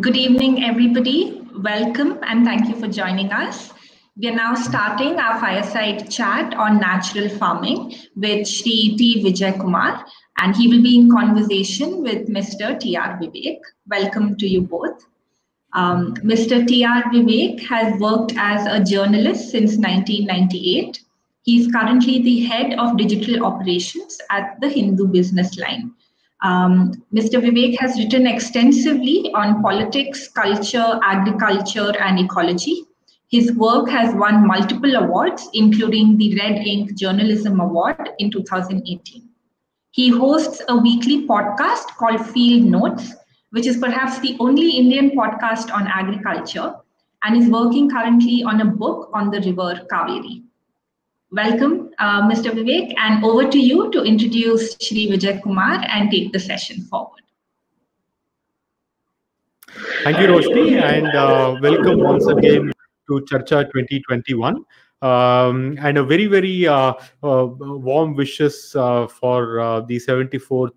Good evening, everybody. Welcome and thank you for joining us. We are now starting our fireside chat on natural farming with Sri T. Vijay Kumar, and he will be in conversation with Mr. T. R. Vivek. Welcome to you both. Um, Mr. T. R. Vivek has worked as a journalist since 1998. He is currently the head of digital operations at the Hindu Business Line. Um, Mr. Vivek has written extensively on politics, culture, agriculture, and ecology. His work has won multiple awards, including the Red Ink Journalism Award in 2018. He hosts a weekly podcast called Field Notes, which is perhaps the only Indian podcast on agriculture, and is working currently on a book on the river Kaveri. Welcome uh, Mr. Vivek, and over to you to introduce Shri Vijay Kumar and take the session forward. Thank you, Roshni, and uh, welcome once again to Charcha 2021. Um, and a very, very uh, uh warm wishes uh, for uh, the 74th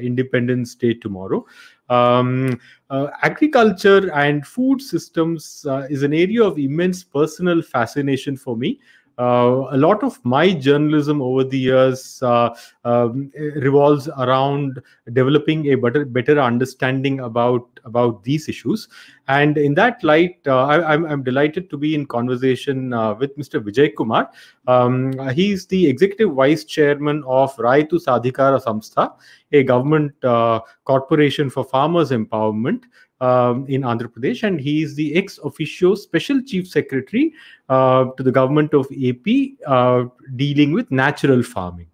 Independence Day tomorrow. Um, uh, agriculture and food systems uh, is an area of immense personal fascination for me uh, a lot of my journalism over the years uh, um, revolves around developing a better better understanding about about these issues and in that light uh, I, am I'm, I'm delighted to be in conversation uh, with mr vijay kumar um, he's the executive vice chairman of to sadhikara samstha a government uh, corporation for farmers empowerment um, in Andhra Pradesh, and he is the ex officio special chief secretary uh, to the government of AP uh, dealing with natural farming.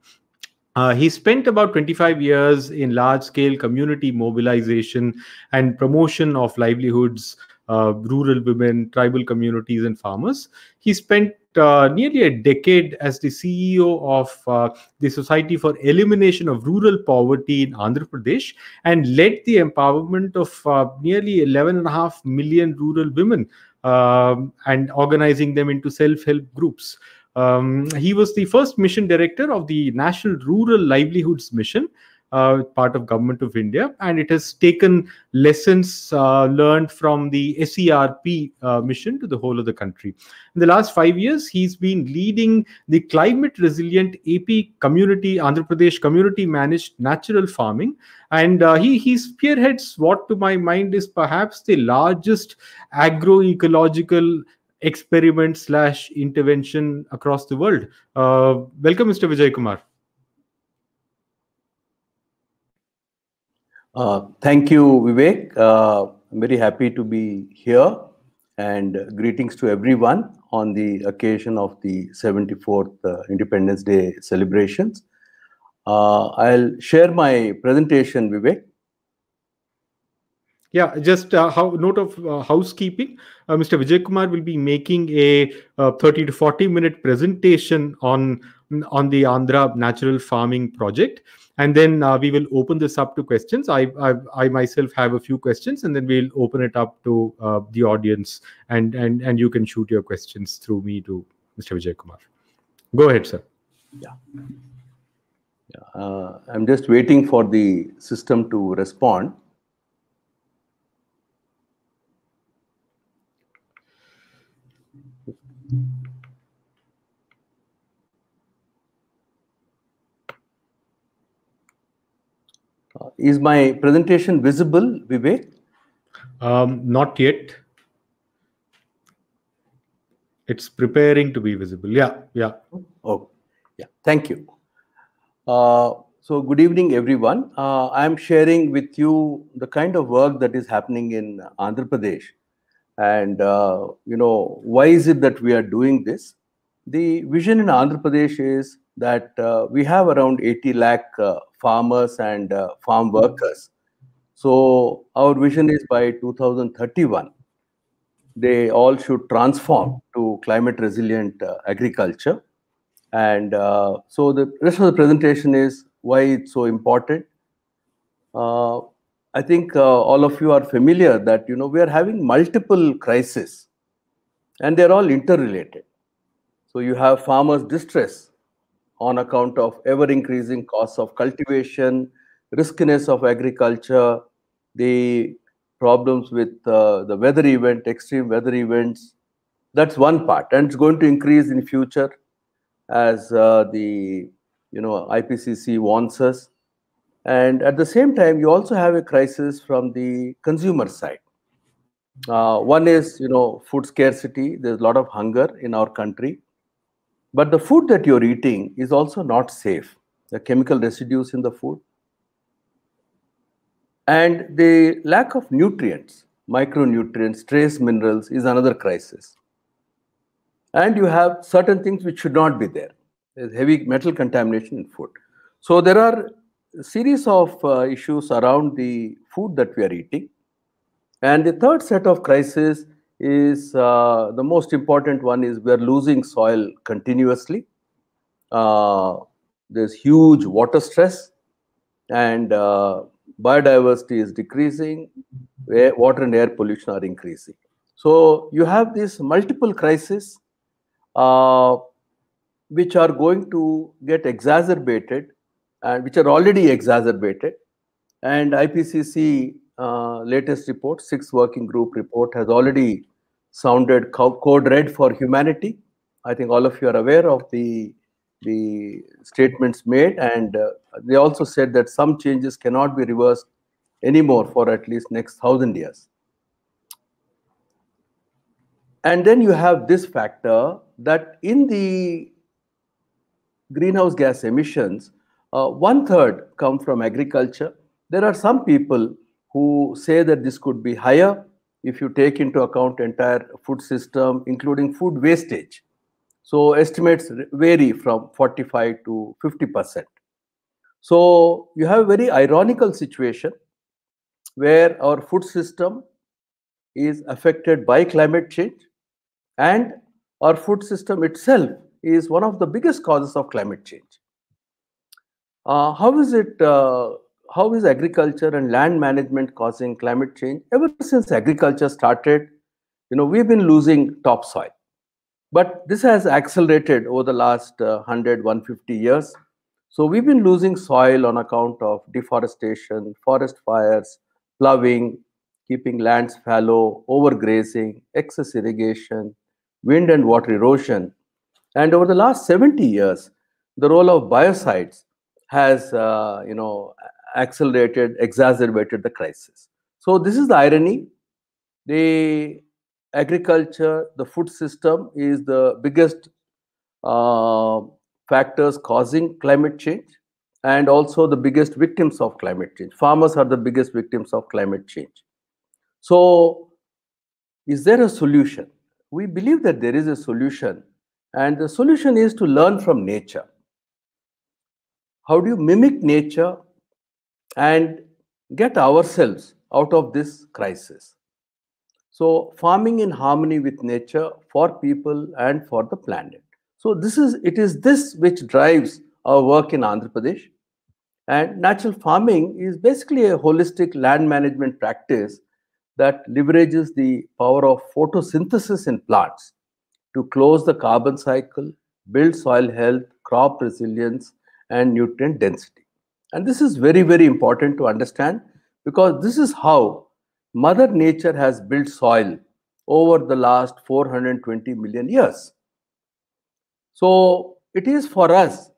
Uh, he spent about 25 years in large scale community mobilization and promotion of livelihoods uh, rural women, tribal communities, and farmers. He spent uh, nearly a decade as the CEO of uh, the Society for Elimination of Rural Poverty in Andhra Pradesh and led the empowerment of uh, nearly 11.5 million rural women um, and organizing them into self help groups. Um, he was the first mission director of the National Rural Livelihoods Mission uh, part of government of India, and it has taken lessons uh, learned from the SERP uh, mission to the whole of the country. In the last five years, he's been leading the climate resilient AP community, Andhra Pradesh community managed natural farming, and uh, he he spearheads what, to my mind, is perhaps the largest agroecological experiment slash intervention across the world. Uh, welcome, Mr. Vijay Kumar. Uh, thank you, Vivek. Uh, I'm very happy to be here and greetings to everyone on the occasion of the 74th uh, Independence Day celebrations. Uh, I'll share my presentation, Vivek. Yeah, just a uh, note of uh, housekeeping. Uh, Mr. Vijay Kumar will be making a uh, 30 to 40 minute presentation on on the Andhra Natural Farming Project and then uh, we will open this up to questions. I, I, I myself have a few questions, and then we'll open it up to uh, the audience, and and and you can shoot your questions through me to Mr. Vijay Kumar. Go ahead, sir. Yeah. yeah. Uh, I'm just waiting for the system to respond. is my presentation visible, Vivek? Um, not yet. It's preparing to be visible. Yeah, yeah. Oh, yeah. Thank you. Uh, so good evening, everyone. Uh, I'm sharing with you the kind of work that is happening in Andhra Pradesh. And, uh, you know, why is it that we are doing this? The vision in Andhra Pradesh is that uh, we have around 80 lakh uh, farmers and uh, farm workers. So our vision is by 2031, they all should transform to climate resilient agriculture. And so the rest of the presentation is why it's so important. Uh, I think uh, all of you are familiar that you know we are having multiple crises, and they're all interrelated. So you have farmers' distress on account of ever increasing costs of cultivation, riskiness of agriculture, the problems with uh, the weather event, extreme weather events. That's one part, and it's going to increase in future as uh, the you know IPCC warns us. And at the same time, you also have a crisis from the consumer side. Uh, one is you know food scarcity. There's a lot of hunger in our country but the food that you're eating is also not safe. The chemical residues in the food and the lack of nutrients, micronutrients, trace minerals is another crisis. And you have certain things which should not be there. There's heavy metal contamination in food. So there are a series of uh, issues around the food that we are eating. And the third set of crises is uh, the most important one is we are losing soil continuously. Uh, there's huge water stress and uh, biodiversity is decreasing, water and air pollution are increasing. So you have these multiple crises uh, which are going to get exacerbated and which are already exacerbated. And IPCC uh, latest report, sixth working group report, has already sounded code red for humanity. I think all of you are aware of the the statements made, and uh, they also said that some changes cannot be reversed anymore for at least next thousand years. And then you have this factor that in the greenhouse gas emissions, uh, one third come from agriculture. There are some people who say that this could be higher, if you take into account entire food system, including food wastage. So estimates vary from 45 to 50 percent. So you have a very ironical situation where our food system is affected by climate change and our food system itself is one of the biggest causes of climate change. Uh, how is it uh, how is agriculture and land management causing climate change? Ever since agriculture started, you know, we've been losing topsoil. But this has accelerated over the last uh, 100, 150 years. So we've been losing soil on account of deforestation, forest fires, ploughing, keeping lands fallow, overgrazing, excess irrigation, wind and water erosion. And over the last 70 years, the role of biocides has, uh, you know, accelerated, exacerbated the crisis. So this is the irony. The agriculture, the food system is the biggest uh, factors causing climate change and also the biggest victims of climate change. Farmers are the biggest victims of climate change. So is there a solution? We believe that there is a solution and the solution is to learn from nature. How do you mimic nature and get ourselves out of this crisis. So, farming in harmony with nature for people and for the planet. So, this is it is this which drives our work in Andhra Pradesh. And natural farming is basically a holistic land management practice that leverages the power of photosynthesis in plants to close the carbon cycle, build soil health, crop resilience, and nutrient density. And this is very, very important to understand because this is how Mother Nature has built soil over the last 420 million years. So it is for us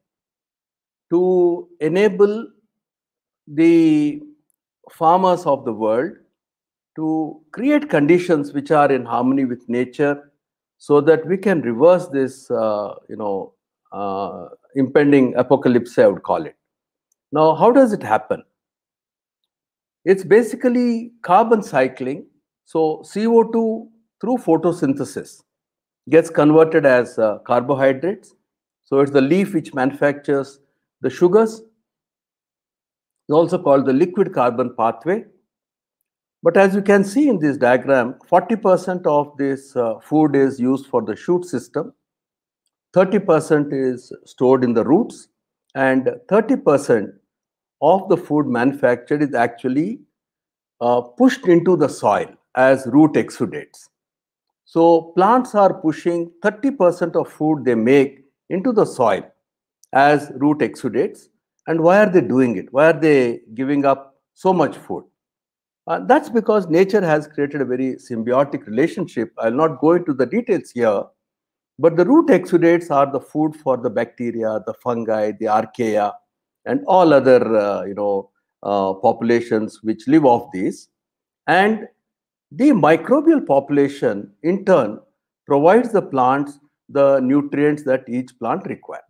to enable the farmers of the world to create conditions which are in harmony with nature so that we can reverse this, uh, you know, uh, impending apocalypse, I would call it. Now, how does it happen? It's basically carbon cycling. So CO2 through photosynthesis gets converted as uh, carbohydrates. So it's the leaf which manufactures the sugars. It's also called the liquid carbon pathway. But as you can see in this diagram, 40% of this uh, food is used for the shoot system, 30% is stored in the roots, and 30% of the food manufactured is actually uh, pushed into the soil as root exudates. So plants are pushing 30% of food they make into the soil as root exudates. And why are they doing it? Why are they giving up so much food? Uh, that's because nature has created a very symbiotic relationship. I'll not go into the details here, but the root exudates are the food for the bacteria, the fungi, the archaea, and all other uh, you know uh, populations which live off these and the microbial population in turn provides the plants the nutrients that each plant require.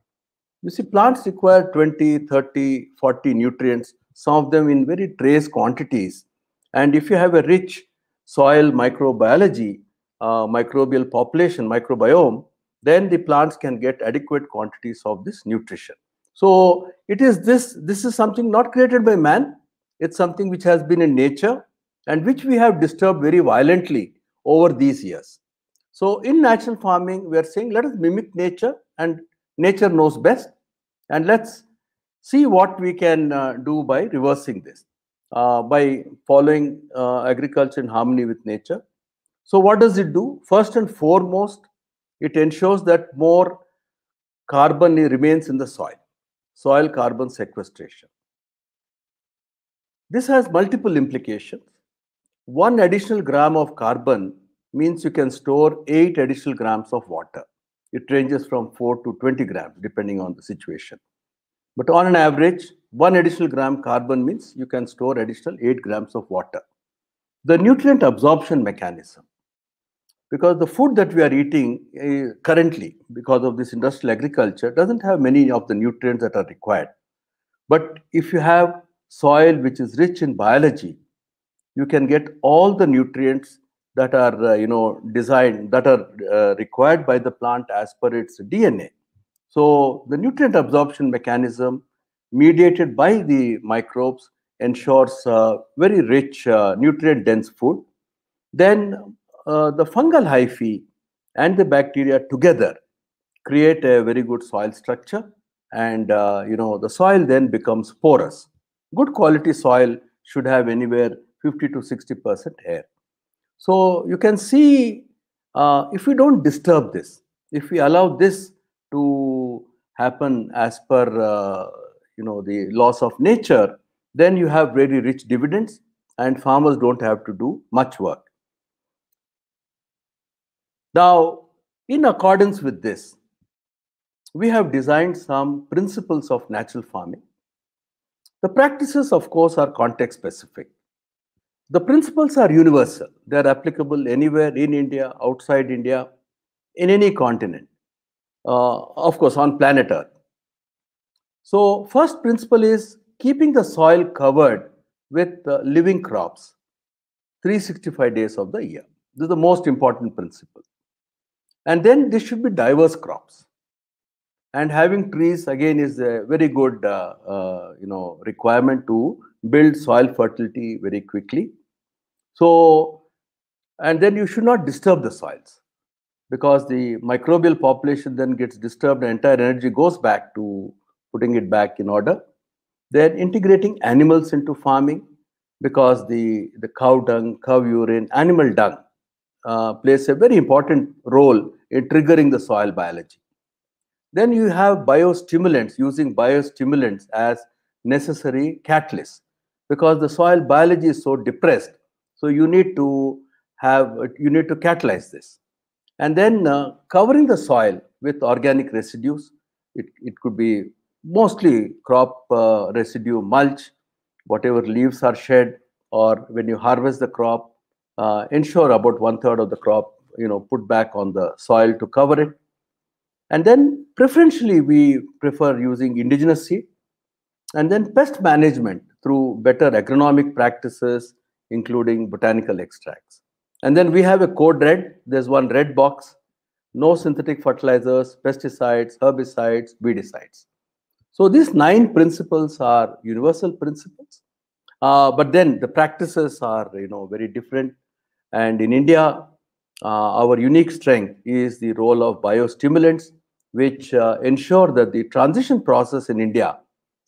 You see, plants require 20, 30, 40 nutrients, some of them in very trace quantities. And if you have a rich soil microbiology, uh, microbial population, microbiome, then the plants can get adequate quantities of this nutrition. So it is this, this is something not created by man. It's something which has been in nature and which we have disturbed very violently over these years. So in natural farming, we are saying let us mimic nature and nature knows best and let's see what we can uh, do by reversing this, uh, by following uh, agriculture in harmony with nature. So what does it do? First and foremost, it ensures that more carbon remains in the soil soil carbon sequestration. This has multiple implications. One additional gram of carbon means you can store 8 additional grams of water. It ranges from 4 to 20 grams depending on the situation. But on an average, 1 additional gram carbon means you can store additional 8 grams of water. The nutrient absorption mechanism because the food that we are eating uh, currently because of this industrial agriculture doesn't have many of the nutrients that are required but if you have soil which is rich in biology you can get all the nutrients that are uh, you know designed that are uh, required by the plant as per its dna so the nutrient absorption mechanism mediated by the microbes ensures very rich uh, nutrient dense food then uh, the fungal hyphae and the bacteria together create a very good soil structure and uh, you know the soil then becomes porous good quality soil should have anywhere 50 to 60 percent air so you can see uh, if we don't disturb this if we allow this to happen as per uh, you know the laws of nature then you have very rich dividends and farmers don't have to do much work now, in accordance with this, we have designed some principles of natural farming. The practices, of course, are context specific. The principles are universal. They are applicable anywhere in India, outside India, in any continent, uh, of course, on planet Earth. So, first principle is keeping the soil covered with uh, living crops 365 days of the year. This is the most important principle. And then this should be diverse crops. And having trees again is a very good, uh, uh, you know, requirement to build soil fertility very quickly. So, and then you should not disturb the soils because the microbial population then gets disturbed. and entire energy goes back to putting it back in order. Then integrating animals into farming because the, the cow dung, cow urine, animal dung uh, plays a very important role triggering the soil biology. Then you have biostimulants, using biostimulants as necessary catalysts because the soil biology is so depressed. So you need to have, you need to catalyze this. And then uh, covering the soil with organic residues. It, it could be mostly crop uh, residue, mulch, whatever leaves are shed, or when you harvest the crop, uh, ensure about one third of the crop you know put back on the soil to cover it and then preferentially we prefer using indigenous seed and then pest management through better agronomic practices including botanical extracts and then we have a code red there's one red box no synthetic fertilizers pesticides herbicides weedicides so these nine principles are universal principles uh, but then the practices are you know very different and in india uh, our unique strength is the role of biostimulants, which uh, ensure that the transition process in India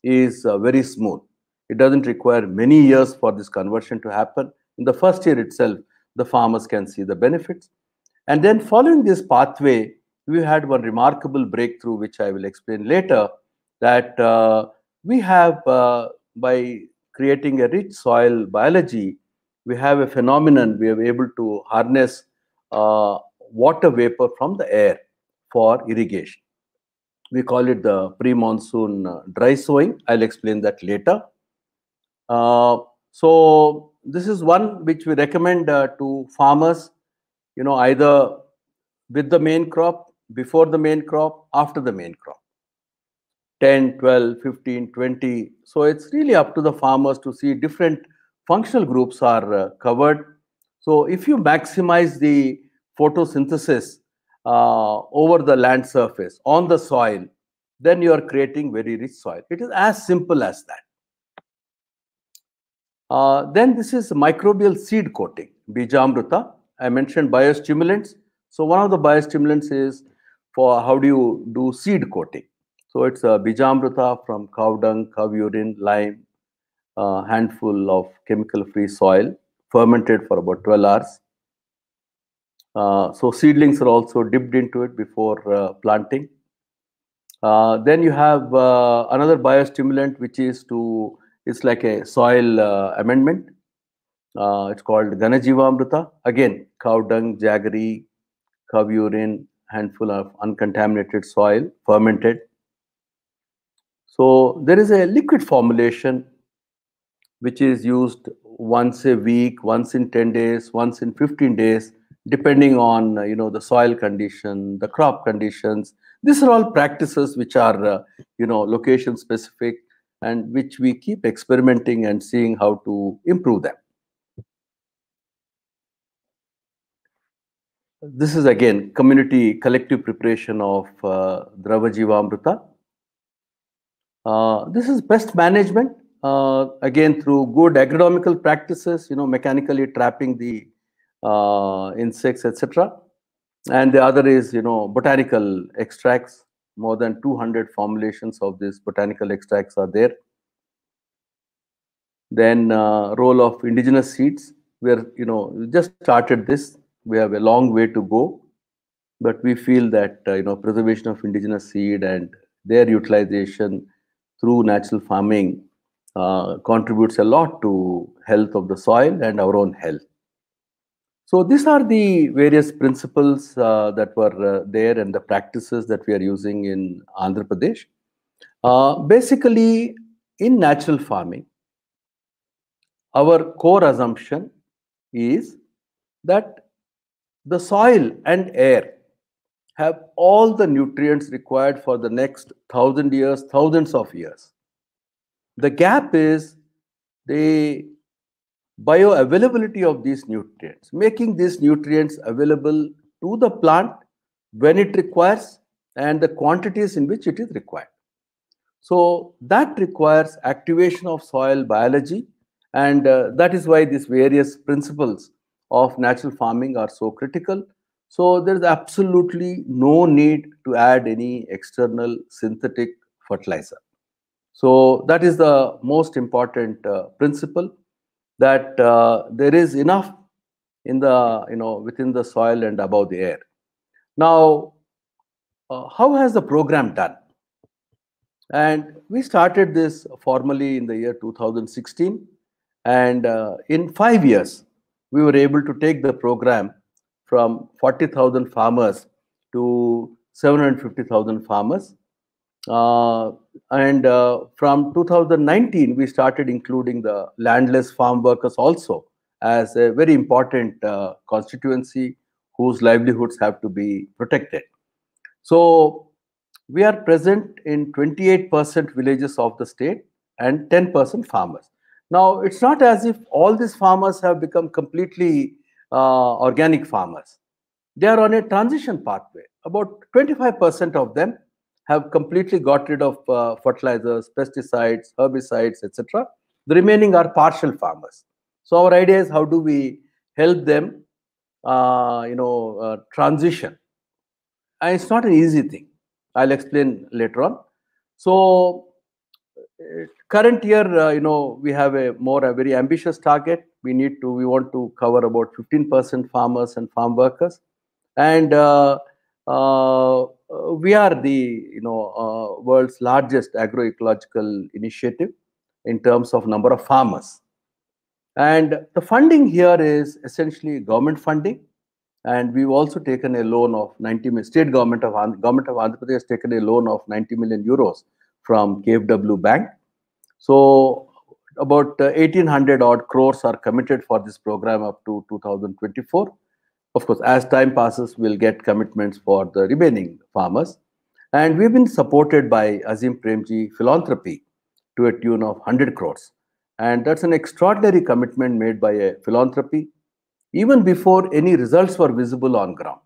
is uh, very smooth. It doesn't require many years for this conversion to happen. In the first year itself, the farmers can see the benefits. And then following this pathway, we had one remarkable breakthrough, which I will explain later, that uh, we have, uh, by creating a rich soil biology, we have a phenomenon, we are able to harness uh, water vapor from the air for irrigation. We call it the pre-monsoon uh, dry sowing. I'll explain that later. Uh, so this is one which we recommend uh, to farmers, you know, either with the main crop, before the main crop, after the main crop. 10, 12, 15, 20. So it's really up to the farmers to see different functional groups are uh, covered so if you maximize the photosynthesis uh, over the land surface, on the soil, then you are creating very rich soil. It is as simple as that. Uh, then this is microbial seed coating, Bijamruta. I mentioned biostimulants. So one of the biostimulants is for how do you do seed coating. So it's a uh, Bijamruta from cow dung, cow urine, lime, a uh, handful of chemical-free soil fermented for about 12 hours. Uh, so seedlings are also dipped into it before uh, planting. Uh, then you have uh, another biostimulant, which is to it's like a soil uh, amendment. Uh, it's called Ganajivamrita. Again, cow dung, jaggery, cow urine, handful of uncontaminated soil, fermented. So there is a liquid formulation which is used once a week, once in 10 days, once in 15 days, depending on uh, you know the soil condition, the crop conditions. These are all practices which are uh, you know location specific and which we keep experimenting and seeing how to improve them. This is again community collective preparation of uh, Drava Uh, this is pest management uh, again through good agronomical practices you know mechanically trapping the uh, insects etc and the other is you know botanical extracts more than 200 formulations of these botanical extracts are there then uh, role of indigenous seeds We're you know just started this we have a long way to go but we feel that uh, you know preservation of indigenous seed and their utilization through natural farming uh, contributes a lot to health of the soil and our own health. So these are the various principles uh, that were uh, there and the practices that we are using in Andhra Pradesh. Uh, basically, in natural farming, our core assumption is that the soil and air have all the nutrients required for the next thousand years, thousands of years. The gap is the bioavailability of these nutrients, making these nutrients available to the plant when it requires and the quantities in which it is required. So that requires activation of soil biology and uh, that is why these various principles of natural farming are so critical. So there is absolutely no need to add any external synthetic fertilizer. So that is the most important uh, principle that uh, there is enough in the you know within the soil and above the air. Now, uh, how has the program done? And we started this formally in the year 2016, and uh, in five years we were able to take the program from 40,000 farmers to 750,000 farmers uh, and uh, from 2019, we started including the landless farm workers also as a very important uh, constituency whose livelihoods have to be protected. So we are present in 28% villages of the state and 10% farmers. Now, it's not as if all these farmers have become completely uh, organic farmers. They are on a transition pathway. About 25% of them have completely got rid of uh, fertilizers, pesticides, herbicides, etc. The remaining are partial farmers. So our idea is how do we help them, uh, you know, uh, transition. And it's not an easy thing. I'll explain later on. So uh, current year, uh, you know, we have a more a very ambitious target. We need to we want to cover about 15% farmers and farm workers, and uh, uh, we are the you know uh, world's largest agroecological initiative in terms of number of farmers. And the funding here is essentially government funding. And we've also taken a loan of 90 million. state government of government of Andhra Pradesh has taken a loan of 90 million euros from KFW Bank. So about 1800 uh, odd crores are committed for this program up to 2024 of course, as time passes, we'll get commitments for the remaining farmers. And we've been supported by Azim Premji Philanthropy to a tune of 100 crores. And that's an extraordinary commitment made by a philanthropy even before any results were visible on ground.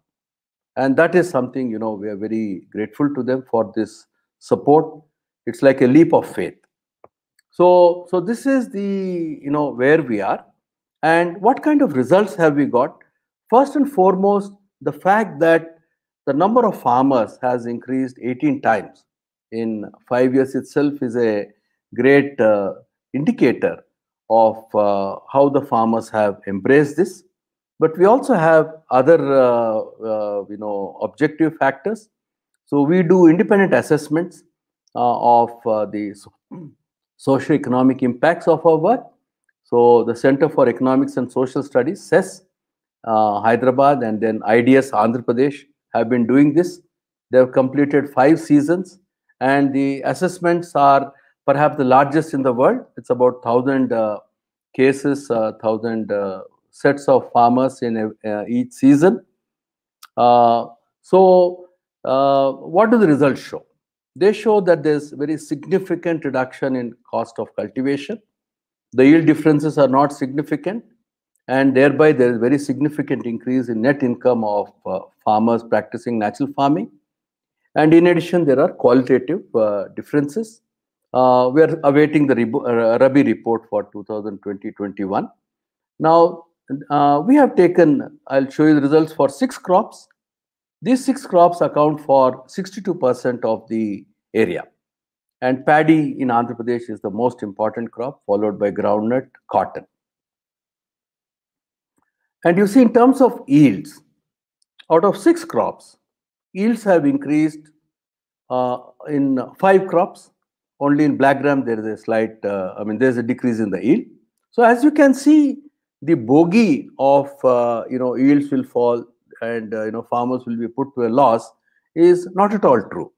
And that is something, you know, we are very grateful to them for this support. It's like a leap of faith. So, so this is the, you know, where we are. And what kind of results have we got? First and foremost, the fact that the number of farmers has increased 18 times in five years itself is a great uh, indicator of uh, how the farmers have embraced this. But we also have other, uh, uh you know, objective factors. So we do independent assessments uh, of uh, the socio-economic impacts of our work. So the Center for Economics and Social Studies, says uh, Hyderabad and then IDS Andhra Pradesh have been doing this. They have completed five seasons and the assessments are perhaps the largest in the world. It's about 1,000 uh, cases, 1,000 uh, uh, sets of farmers in a, uh, each season. so what do the results show? They show that there's very significant reduction in cost of cultivation. The yield differences are not significant and thereby there is very significant increase in net income of uh, farmers practicing natural farming. And in addition, there are qualitative uh, differences. Uh, we are awaiting the uh, Rabi report for 2020-21. Now, uh, we have taken, I'll show you the results for six crops. These six crops account for 62% of the area. And paddy in Andhra Pradesh is the most important crop, followed by groundnut, cotton. And you see, in terms of yields, out of six crops, yields have increased uh, in five crops. Only in black gram, there is a slight, uh, I mean, there's a decrease in the yield. So as you can see, the bogey of, uh, you know, yields will fall and, uh, you know, farmers will be put to a loss is not at all true.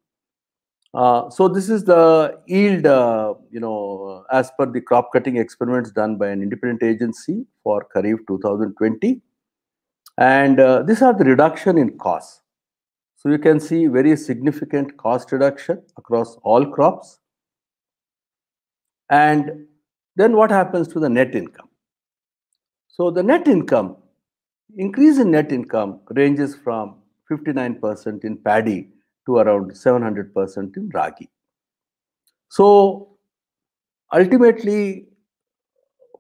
Uh, so this is the yield, uh, you know, uh, as per the crop cutting experiments done by an independent agency for Kharif 2020. And uh, these are the reduction in costs. So you can see very significant cost reduction across all crops. And then what happens to the net income? So the net income, increase in net income ranges from 59% in paddy to around 700% in ragi. So ultimately,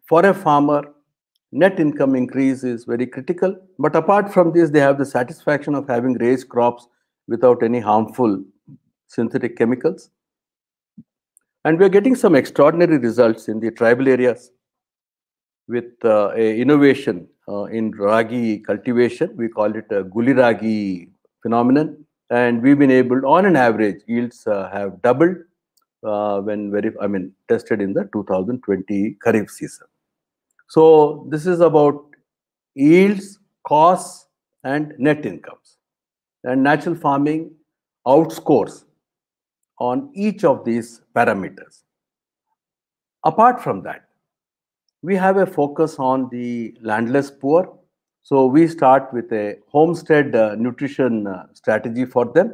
for a farmer, net income increase is very critical. But apart from this, they have the satisfaction of having raised crops without any harmful synthetic chemicals. And we're getting some extraordinary results in the tribal areas with uh, a innovation uh, in ragi cultivation. We call it a guli ragi phenomenon and we've been able on an average yields uh, have doubled uh, when very i mean tested in the 2020 kharif season so this is about yields costs and net incomes and natural farming outscores on each of these parameters apart from that we have a focus on the landless poor so we start with a homestead uh, nutrition uh, strategy for them.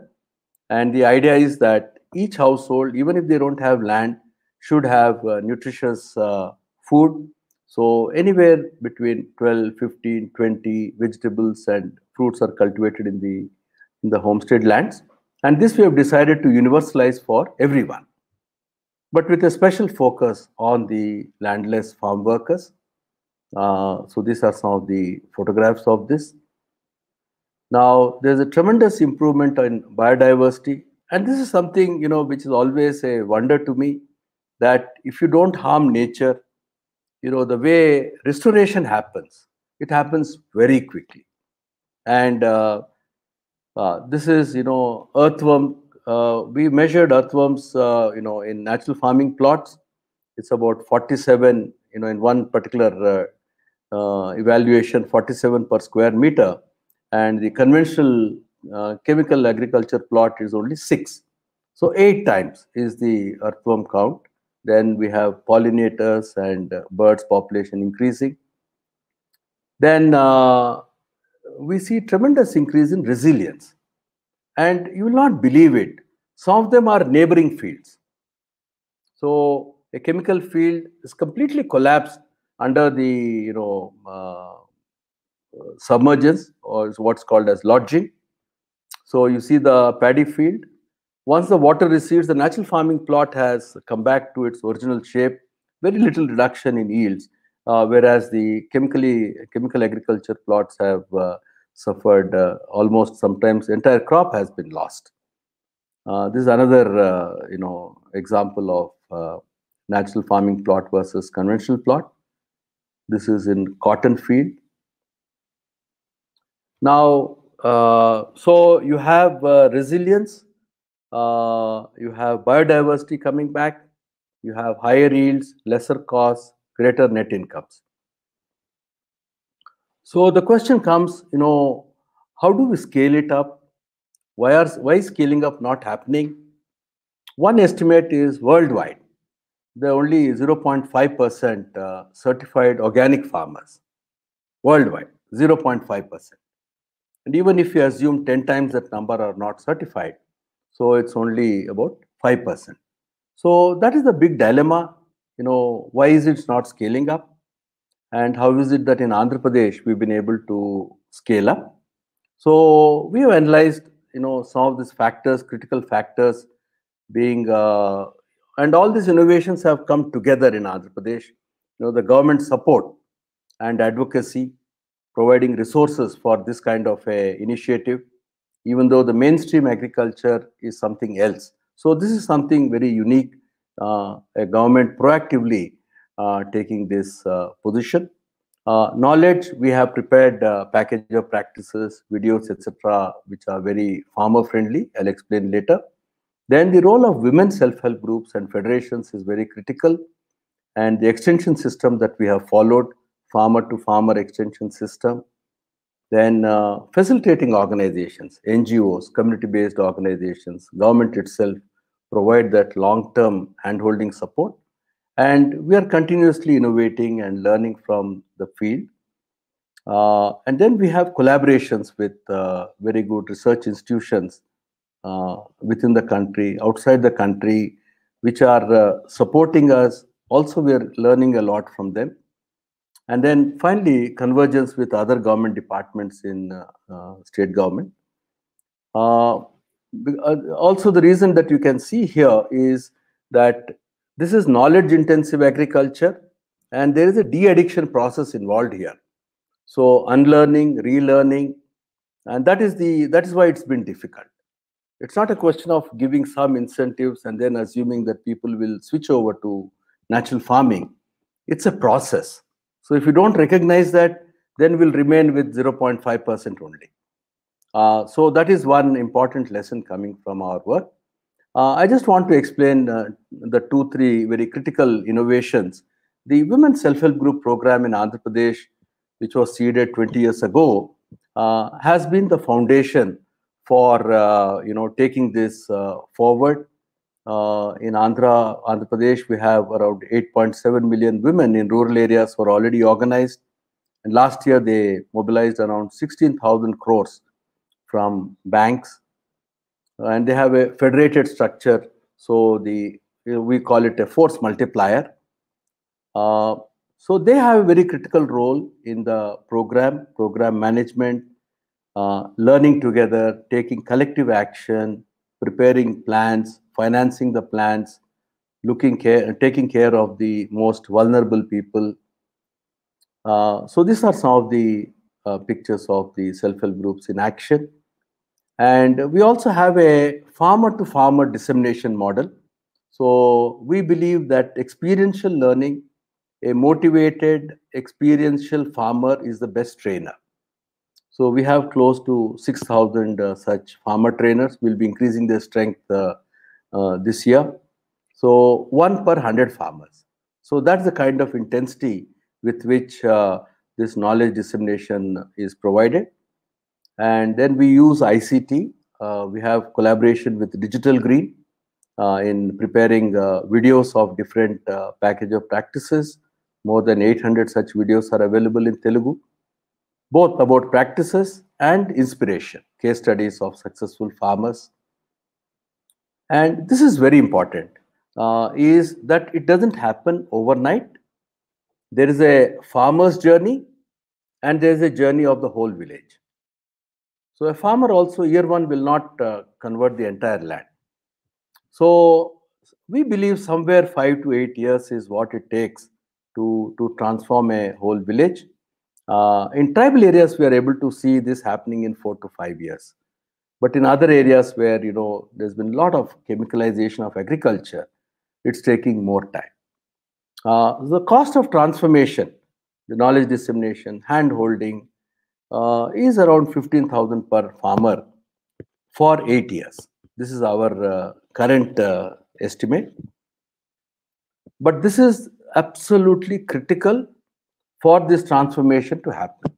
And the idea is that each household, even if they don't have land, should have uh, nutritious uh, food. So anywhere between 12, 15, 20 vegetables and fruits are cultivated in the, in the homestead lands. And this we have decided to universalize for everyone, but with a special focus on the landless farm workers uh, so these are some of the photographs of this. Now, there's a tremendous improvement in biodiversity. And this is something, you know, which is always a wonder to me that if you don't harm nature, you know, the way restoration happens, it happens very quickly. And uh, uh, this is, you know, earthworm. Uh, we measured earthworms, uh, you know, in natural farming plots. It's about 47 you know in one particular uh, uh, evaluation 47 per square meter and the conventional uh, chemical agriculture plot is only 6. So 8 times is the earthworm count. Then we have pollinators and uh, birds population increasing. Then we see tremendous increase in resilience. And you will not believe it. Some of them are neighboring fields. So a chemical field is completely collapsed under the you know uh, uh submergence or what's called as lodging. So you see the paddy field. Once the water recedes, the natural farming plot has come back to its original shape. Very little reduction in yields, uh, whereas the chemically chemical agriculture plots have uh, suffered uh, almost sometimes entire crop has been lost. Uh, this is another you know example of natural farming plot versus conventional plot. This is in cotton field. Now, uh, so you have uh, resilience, uh, you have biodiversity coming back, you have higher yields, lesser costs, greater net incomes. So the question comes, you know, how do we scale it up? Why, are, why is scaling up not happening? One estimate is worldwide there are only 0.5% uh, certified organic farmers worldwide, 0.5%. And even if you assume 10 times that number are not certified, so it's only about 5%. So that is the big dilemma. You know, why is it not scaling up? And how is it that in Andhra Pradesh we've been able to scale up? So we have analyzed, you know, some of these factors, critical factors being, uh, and all these innovations have come together in Andhra Pradesh. You know, the government support and advocacy, providing resources for this kind of a initiative, even though the mainstream agriculture is something else. So this is something very unique, uh, a government proactively uh, taking this uh, position. Uh, knowledge, we have prepared uh, package of practices, videos, etc., which are very farmer friendly. I'll explain later. Then the role of women self-help groups and federations is very critical. And the extension system that we have followed, farmer to farmer extension system, then uh, facilitating organizations, NGOs, community-based organizations, government itself provide that long-term hand-holding support. And we are continuously innovating and learning from the field. Uh, and then we have collaborations with uh, very good research institutions uh, within the country, outside the country, which are uh, supporting us. Also, we are learning a lot from them. And then finally, convergence with other government departments in uh, state government. also, the reason that you can see here is that this is knowledge intensive agriculture and there is a de-addiction process involved here so unlearning relearning and that is the that is why it's been difficult it's not a question of giving some incentives and then assuming that people will switch over to natural farming. It's a process. So if you don't recognize that, then we'll remain with 0.5% only. Uh, so that is one important lesson coming from our work. Uh, I just want to explain uh, the two, three very critical innovations. The Women's Self-Help Group program in Andhra Pradesh, which was seeded 20 years ago, uh, has been the foundation for uh, you know taking this uh, forward. Uh, in Andhra, Andhra Pradesh, we have around 8.7 million women in rural areas who are already organized. And last year, they mobilized around 16,000 crores from banks. and they have a federated structure. So the we call it a force multiplier. Uh, so they have a very critical role in the program, program management, uh, learning together, taking collective action, preparing plans, financing the plans, looking care, taking care of the most vulnerable people. Uh, so these are some of the uh, pictures of the self-help groups in action. And we also have a farmer to -farmer dissemination model. So we believe that experiential learning, a motivated experiential farmer is the best trainer. So we have close to 6,000 uh, such farmer trainers. We'll be increasing their strength uh, uh, this year. So one per 100 farmers. So that's the kind of intensity with which uh, this knowledge dissemination is provided. And then we use ICT. we have collaboration with Digital Green. Uh, in preparing uh, videos of different uh, package of practices. More than 800 such videos are available in Telugu both about practices and inspiration, case studies of successful farmers. And this is very important, uh, is that it doesn't happen overnight. There is a farmer's journey and there is a journey of the whole village. So a farmer also year one will not uh, convert the entire land. So we believe somewhere five to eight years is what it takes to, to transform a whole village uh, in tribal areas, we are able to see this happening in four to five years. But in other areas where, you know, there's been a lot of chemicalization of agriculture, it's taking more time. Uh, the cost of transformation, the knowledge dissemination, hand holding, uh, is around 15,000 per farmer for eight years. This is our uh, current uh, estimate. But this is absolutely critical for this transformation to happen.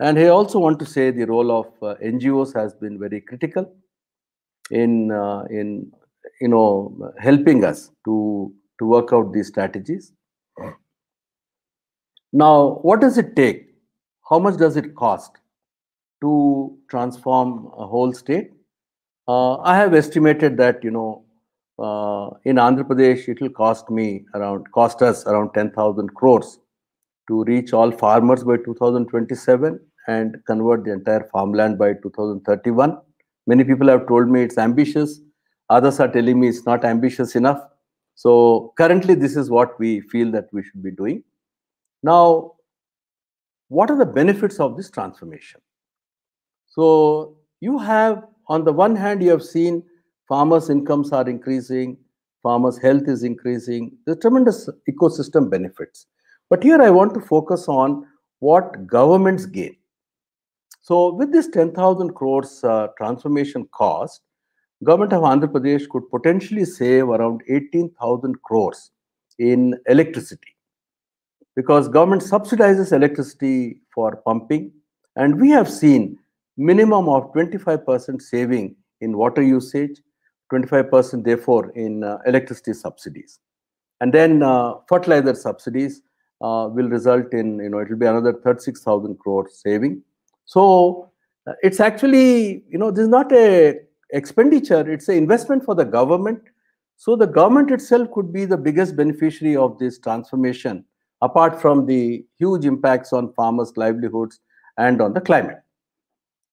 And I also want to say the role of uh, NGOs has been very critical in uh, in you know helping us to to work out these strategies. Now, what does it take? How much does it cost to transform a whole state? Uh, I have estimated that you know uh, in Andhra Pradesh it will cost me around cost us around ten thousand crores to reach all farmers by 2027 and convert the entire farmland by 2031. Many people have told me it's ambitious. Others are telling me it's not ambitious enough. So currently, this is what we feel that we should be doing. Now, what are the benefits of this transformation? So you have, on the one hand, you have seen farmers' incomes are increasing, farmers' health is increasing, There's tremendous ecosystem benefits. But here I want to focus on what governments gain. So with this 10,000 crores uh, transformation cost, government of Andhra Pradesh could potentially save around 18,000 crores in electricity because government subsidizes electricity for pumping and we have seen minimum of 25% saving in water usage 25% therefore in uh, electricity subsidies and then uh, fertilizer subsidies uh, will result in you know it will be another 36000 crore saving so uh, it's actually you know this is not a expenditure it's an investment for the government so the government itself could be the biggest beneficiary of this transformation apart from the huge impacts on farmers livelihoods and on the climate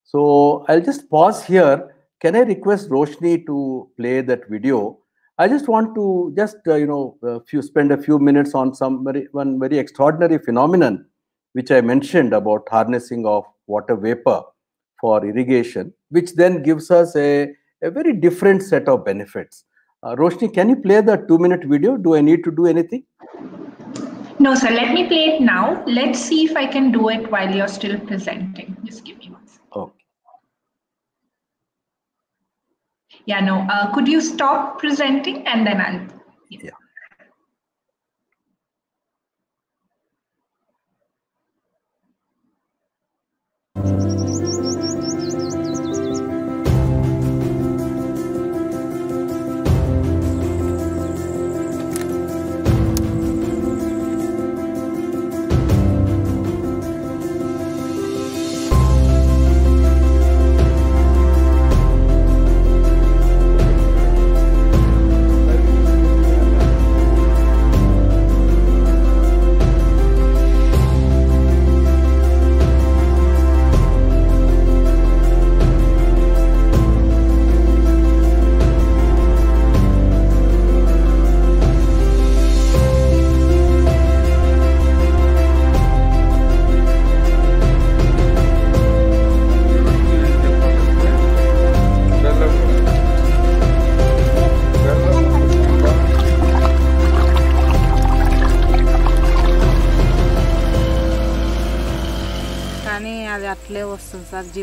so i'll just pause here can i request roshni to play that video I just want to just uh, you know uh, few, spend a few minutes on some very, one very extraordinary phenomenon which I mentioned about harnessing of water vapor for irrigation, which then gives us a, a very different set of benefits. Uh, Roshni, can you play the two-minute video? Do I need to do anything? No, sir. Let me play it now. Let's see if I can do it while you're still presenting. Just give me. Yeah, no. Uh, could you stop presenting and then I'll. Yeah. yeah. Thank you.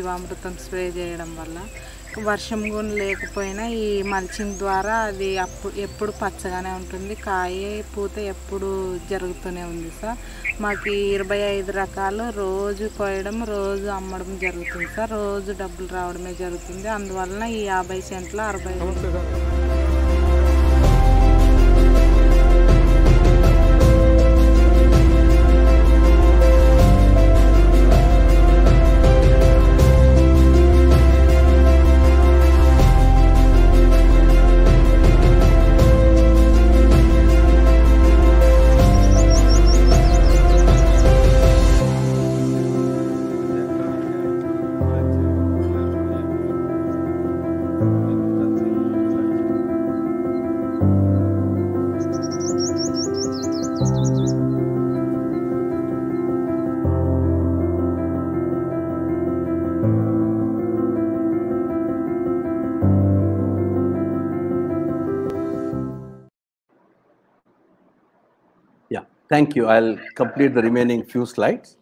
జీవామృతం spray చేయడం వల్ల వర్షం కూడా లేకపోయినా ఈ mulching ద్వారా అది అప్పుడు ఎప్పుడు పచ్చగానే ఉంటుంది కాయ పూత ఎప్పుడు జరుగుతూనే ఉంది సార్ మాకు ఇరవై ఐదు రకాలు రోజు కోయడం రోజు అమ్మడం జరుగుతుంది సార్ రోజు డబ్బులు రావడమే జరుగుతుంది అందువలన ఈ యాభై సెంట్లు అరవై Thank you. I'll complete the remaining few slides.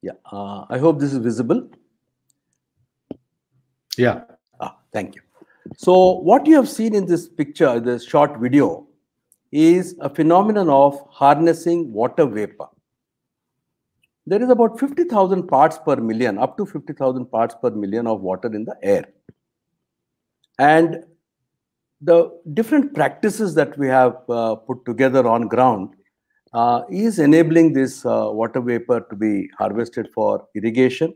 Yeah, uh, I hope this is visible. Yeah. Ah, thank you. So what you have seen in this picture, this short video, is a phenomenon of harnessing water vapor there is about 50,000 parts per million, up to 50,000 parts per million of water in the air. And the different practices that we have uh, put together on ground uh, is enabling this uh, water vapor to be harvested for irrigation.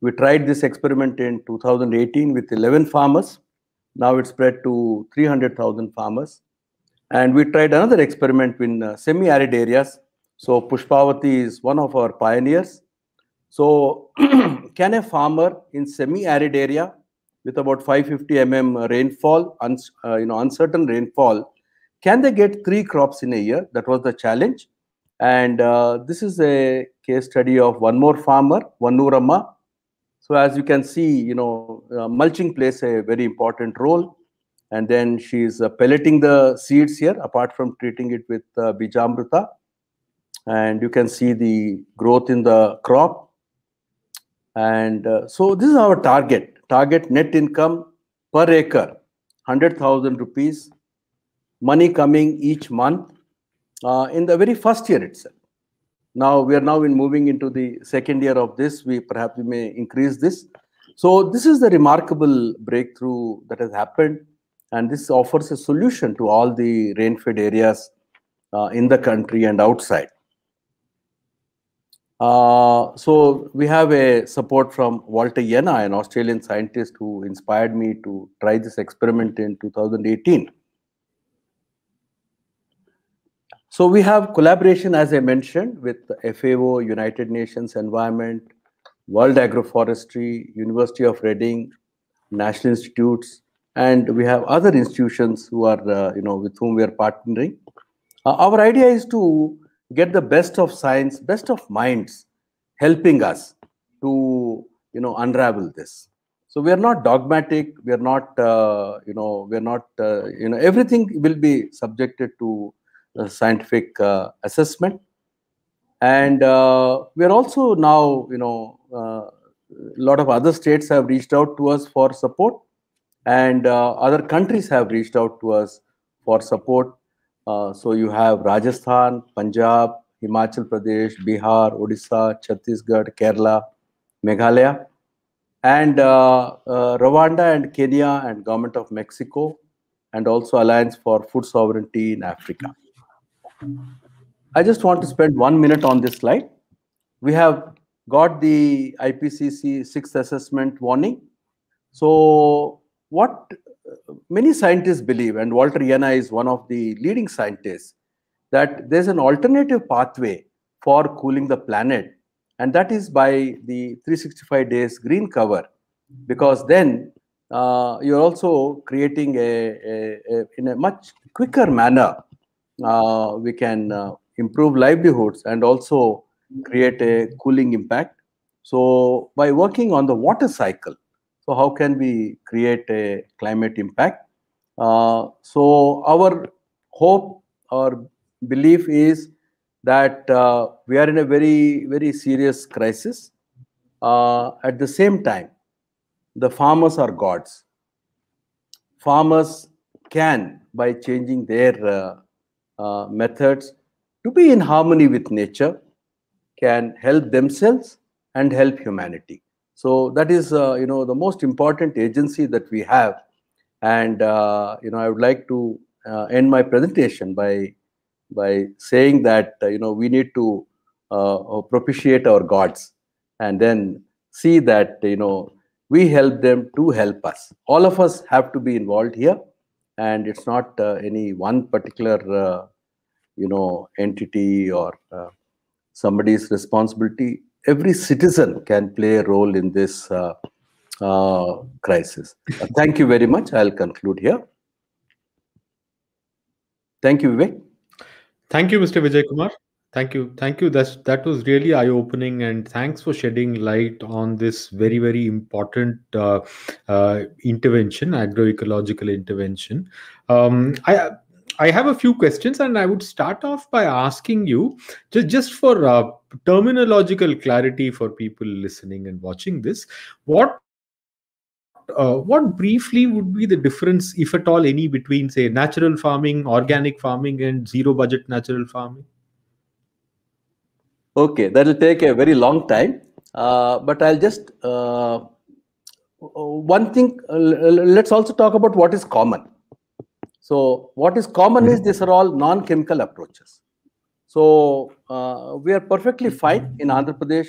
We tried this experiment in 2018 with 11 farmers. Now it spread to 300,000 farmers. And we tried another experiment in uh, semi arid areas so Pushpavati is one of our pioneers. So can a farmer in semi-arid area with about 550 mm rainfall, uh, you know, uncertain rainfall, can they get three crops in a year? That was the challenge. And uh, this is a case study of one more farmer, Vanurama. So as you can see, you know, uh, mulching plays a very important role. And then she's uh, pelleting the seeds here, apart from treating it with uh, and you can see the growth in the crop. And uh, so this is our target, target net income per acre, 100,000 rupees, money coming each month uh, in the very first year itself. Now we are now in moving into the second year of this, we perhaps we may increase this. So this is the remarkable breakthrough that has happened and this offers a solution to all the rain-fed areas uh, in the country and outside. Uh, so we have a support from Walter Yena, an Australian scientist who inspired me to try this experiment in 2018. So we have collaboration, as I mentioned, with FAO, United Nations Environment, World Agroforestry, University of Reading, national institutes, and we have other institutions who are, uh, you know, with whom we are partnering. Uh, our idea is to get the best of science, best of minds helping us to, you know, unravel this. So we are not dogmatic. We are not, uh, you know, we are not, uh, you know, everything will be subjected to scientific uh, assessment. And uh, we are also now, you know, uh, a lot of other states have reached out to us for support, and uh, other countries have reached out to us for support uh, so you have Rajasthan, Punjab, Himachal Pradesh, Bihar, Odisha, Chhattisgarh, Kerala, Meghalaya, and uh, uh, Rwanda and Kenya and government of Mexico, and also Alliance for Food Sovereignty in Africa. I just want to spend one minute on this slide. We have got the IPCC sixth assessment warning. So what many scientists believe, and Walter Yana is one of the leading scientists, that there's an alternative pathway for cooling the planet, and that is by the 365 days green cover, because then uh, you're also creating a, a, a, in a much quicker manner uh, we can uh, improve livelihoods and also create a cooling impact so by working on the water cycle so how can we create a climate impact? Uh, so our hope or belief is that uh, we are in a very, very serious crisis. Uh, at the same time, the farmers are gods. Farmers can, by changing their uh, uh, methods to be in harmony with nature, can help themselves and help humanity. So that is, uh, you know, the most important agency that we have. And, uh, you know, I would like to uh, end my presentation by, by saying that, you know, we need to propitiate our gods and then see that, you know, we help them to help us. All of us have to be involved here, and it's not uh, any one particular, uh, you know, entity or uh, somebody's responsibility every citizen can play a role in this uh, uh, crisis. Uh, thank you very much. I'll conclude here. Thank you, Vivek. Thank you, Mr. Vijay Kumar. Thank you. Thank you. That's, that was really eye opening. And thanks for shedding light on this very, very important uh, uh, intervention, agroecological intervention. Um, I, I have a few questions, and I would start off by asking you just, just for uh, terminological clarity for people listening and watching this, what uh, what briefly would be the difference, if at all any, between say natural farming, organic farming, and zero budget natural farming? Okay, that'll take a very long time, uh, but I'll just uh, one thing. Uh, let's also talk about what is common. So, what is common mm -hmm. is mm-hmm. these are all non-chemical approaches. So uh, we are perfectly fine in Andhra Pradesh.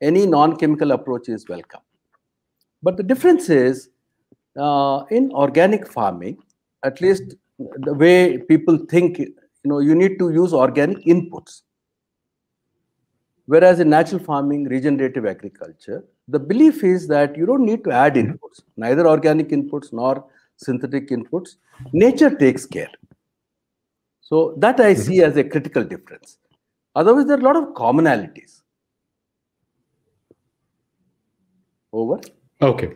Any non-chemical approach is welcome. But the difference is uh, in organic farming, at least the way people think, you know, you need to use organic inputs. Whereas in natural farming, regenerative agriculture, the belief is that you don't need to add inputs, neither organic inputs nor synthetic inputs. Nature takes care. So that I see mm-hmm. as a critical difference. Otherwise, there are a lot of commonalities. Over. Okay.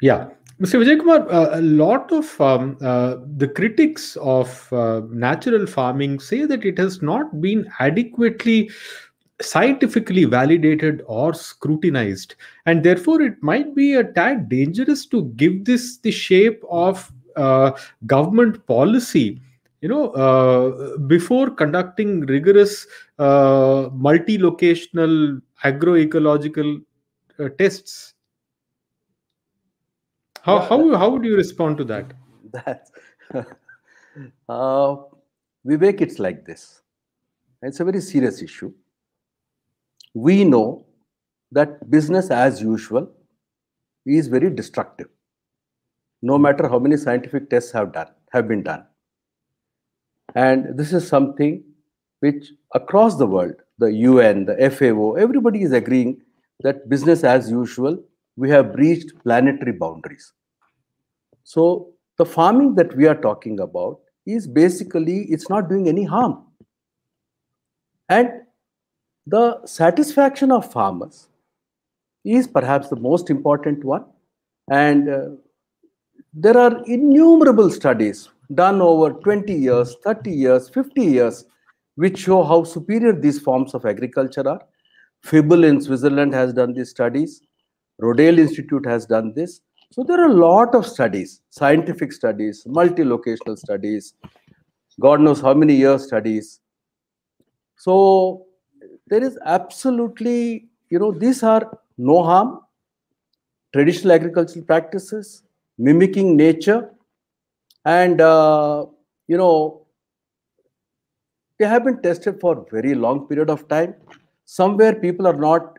Yeah. Mr. Vijay Kumar, uh, a lot of um, uh, the critics of uh, natural farming say that it has not been adequately scientifically validated or scrutinized. And therefore, it might be a tad dangerous to give this the shape of uh, government policy you know uh, before conducting rigorous uh, multi-locational agroecological uh, tests how, yeah, how, how would you respond to that that's uh, vivek it's like this it's a very serious issue we know that business as usual is very destructive no matter how many scientific tests have done have been done and this is something which across the world, the UN, the FAO, everybody is agreeing that business as usual, we have breached planetary boundaries. So the farming that we are talking about is basically, it's not doing any harm. And the satisfaction of farmers is perhaps the most important one. And uh, there are innumerable studies done over 20 years, 30 years, 50 years, which show how superior these forms of agriculture are. Fibel in Switzerland has done these studies. Rodale Institute has done this. So there are a lot of studies, scientific studies, multi-locational studies, God knows how many years studies. So there is absolutely, you know, these are no harm, traditional agricultural practices, mimicking nature, and uh, you know they have been tested for a very long period of time somewhere people are not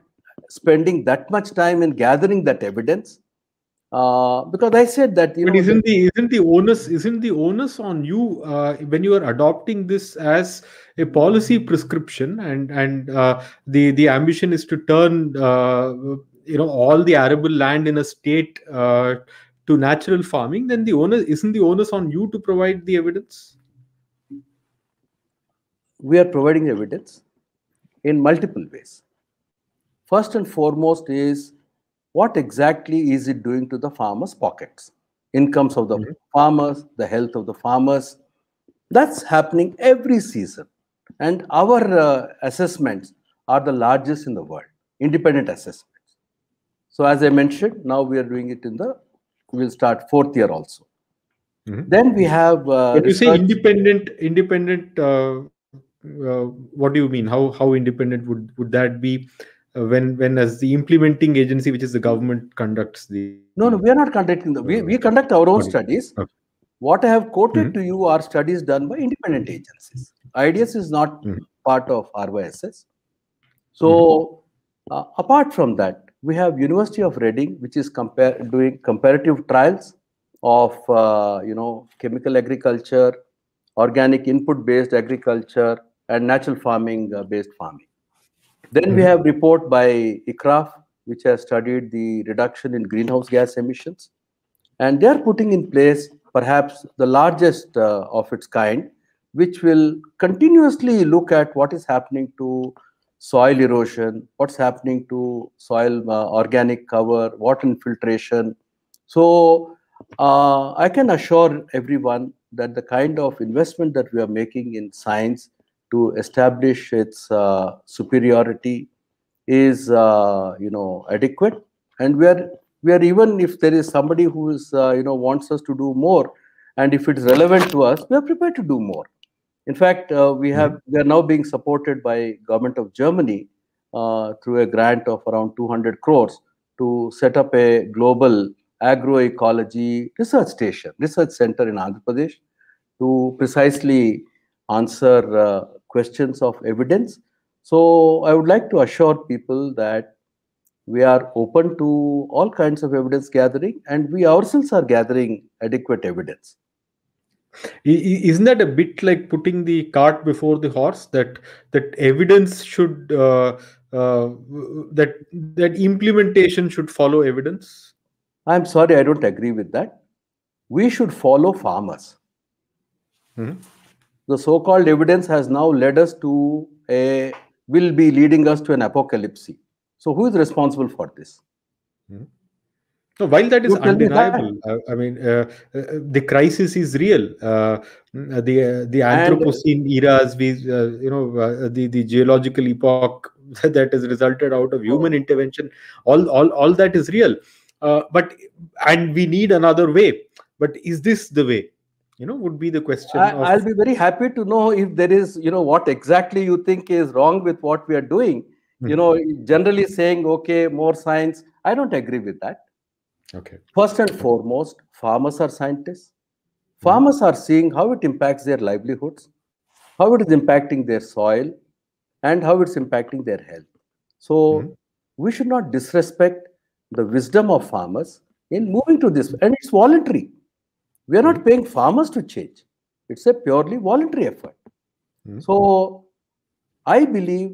spending that much time in gathering that evidence uh, because I said that. but know, isn't the isn't the onus isn't the onus on you uh, when you are adopting this as a policy prescription and and uh, the the ambition is to turn uh, you know all the arable land in a state uh, to natural farming, then the owner isn't the onus on you to provide the evidence. We are providing evidence in multiple ways. First and foremost is what exactly is it doing to the farmers' pockets? Incomes of the mm-hmm. farmers, the health of the farmers. That's happening every season. And our uh, assessments are the largest in the world, independent assessments. So, as I mentioned, now we are doing it in the will start fourth year also. Mm-hmm. Then we have. Uh, when you say independent, independent, uh, uh, what do you mean? How how independent would would that be? Uh, when when as the implementing agency, which is the government, conducts the. No, no, we are not conducting the. We we conduct our own okay. studies. Okay. What I have quoted mm-hmm. to you are studies done by independent agencies. IDS is not mm-hmm. part of RYSS. So, mm-hmm. uh, apart from that, we have University of Reading, which is doing comparative trials of uh, you know chemical agriculture, organic input-based agriculture, and natural farming-based uh, farming. Then mm -hmm. we have report by ICRAF, which has studied the reduction in greenhouse gas emissions, and they are putting in place perhaps the largest uh, of its kind, which will continuously look at what is happening to soil erosion, what's happening to soil uh, organic cover, water infiltration. So uh, I can assure everyone that the kind of investment that we are making in science to establish its uh, superiority is uh, you know adequate and we are we are even if there is somebody who is uh, you know wants us to do more and if it's relevant to us we are prepared to do more in fact, uh, we hmm. have we are now being supported by government of Germany uh, through a grant of around 200 crores to set up a global agroecology research station, research center in Andhra Pradesh to precisely answer uh, questions of evidence. So I would like to assure people that we are open to all kinds of evidence gathering and we ourselves are gathering adequate evidence. Isn't that a bit like putting the cart before the horse? That that evidence should uh, uh, that that implementation should follow evidence. I'm sorry, I don't agree with that. We should follow farmers. Mm-hmm. The so-called evidence has now led us to a will be leading us to an apocalypse. So who is responsible for this? Mm-hmm. No, while that is undeniable, that. I, mean, uh, uh, the crisis is real. Uh, the the Anthropocene and, era, as we uh, you know, uh, the the geological epoch that has resulted out of human oh. intervention, all all all that is real. Uh, but and we need another way. But is this the way? You know, would be the question. I, of, I'll be very happy to know if there is, you know, what exactly you think is wrong with what we are doing. Mm -hmm. You know, generally saying, okay, more science. I don't agree with that Okay. First and foremost, farmers are scientists. Farmers are seeing how it impacts their livelihoods, how it is impacting their soil, and how it's impacting their health. So mm we should not disrespect the wisdom of farmers in moving to this. And it's voluntary. We are not mm-hmm. paying farmers to change. It's a purely voluntary effort. Mm So I believe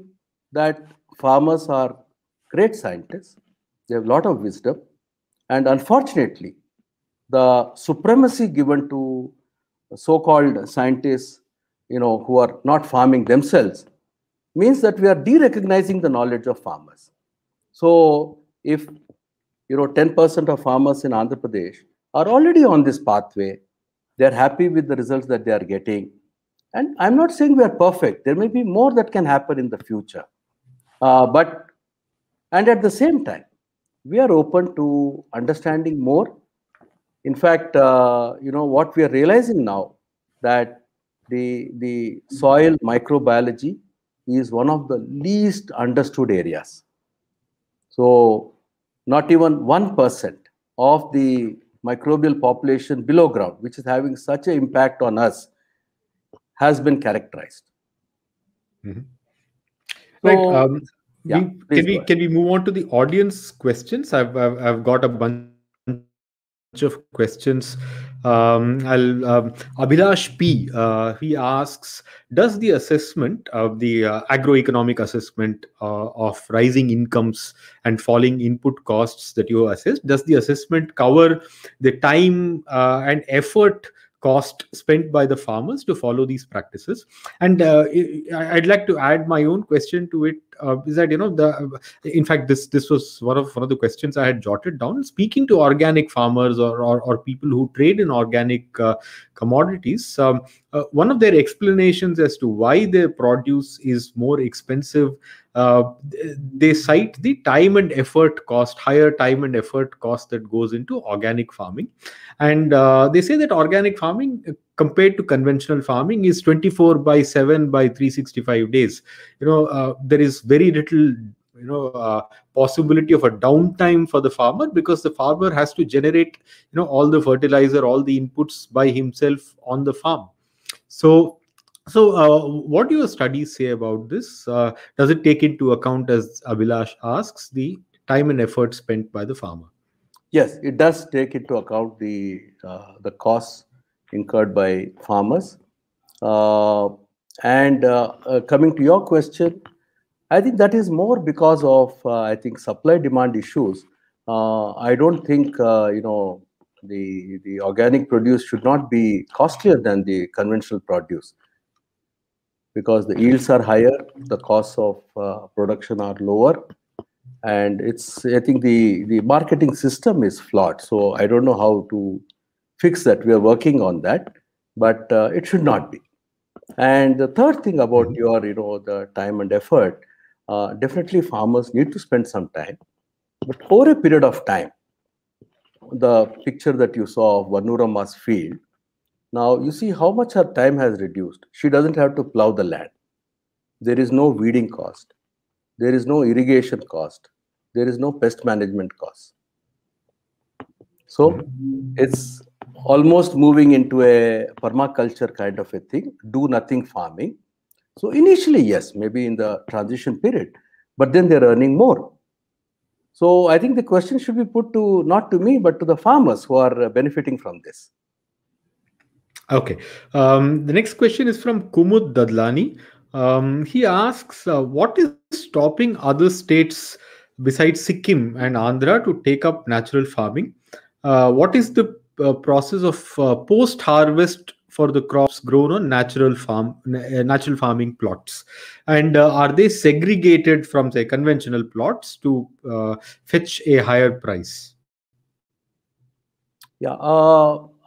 that farmers are great scientists. They have a lot of wisdom and unfortunately, the supremacy given to so-called scientists, you know, who are not farming themselves, means that we are de-recognizing the knowledge of farmers. So if you know 10% of farmers in Andhra Pradesh are already on this pathway, they're happy with the results that they are getting. And I'm not saying we are perfect. There may be more that can happen in the future. Uh, but and at the same time, we are open to understanding more. In fact, uh, you know what we are realizing now that the the soil microbiology is one of the least understood areas. So, not even one percent of the microbial population below ground, which is having such an impact on us, has been characterized. Mm -hmm. so, like, um yeah, we, can we can we move on to the audience questions? I've I've, I've got a bunch of questions. Um, I'll um, Abhilash P. Uh, he asks: Does the assessment of the uh, agroeconomic assessment uh, of rising incomes and falling input costs that you assess does the assessment cover the time uh, and effort cost spent by the farmers to follow these practices and uh, i'd like to add my own question to it uh, is that you know the in fact this this was one of one of the questions i had jotted down speaking to organic farmers or or, or people who trade in organic uh, commodities um, uh, one of their explanations as to why their produce is more expensive uh, they cite the time and effort cost, higher time and effort cost that goes into organic farming. And uh, they say that organic farming uh, compared to conventional farming is 24 by 7 by 365 days. You know, uh, there is very little you know uh, possibility of a downtime for the farmer because the farmer has to generate you know all the fertilizer all the inputs by himself on the farm so so, uh, what do your studies say about this? Uh, does it take into account, as Abhilash asks, the time and effort spent by the farmer? Yes, it does take into account the uh, the costs incurred by farmers. Uh, and uh, uh, coming to your question, I think that is more because of I think supply demand issues. I don't think you know the the organic produce should not be costlier than the conventional produce because the yields are higher, the costs of uh, production are lower, and it's I think the the marketing system is flawed. So I don't know how to fix that. We are working on that, but uh, it should not be. And the third thing about mm-hmm. your you know the time and effort, uh, definitely farmers need to spend some time, but over a period of time, the picture that you saw of Vanurama's field now you see how much her time has reduced. She doesn't have to plow the land. There is no weeding cost. There is no irrigation cost. There is no pest management cost. So it's almost moving into a permaculture kind of a thing, do nothing farming. So initially, yes, maybe in the transition period, but then they're earning more. So I think the question should be put to not to me, but to the farmers who are benefiting from this. Okay. Um, the next question is from Kumud Dadlani. Um, he asks, uh, what is stopping other states besides Sikkim and Andhra to take up natural farming? Uh, what is the uh, process of uh, post-harvest for the crops grown on natural farm uh, natural farming plots and uh, are they segregated from say conventional plots to fetch a higher price yeah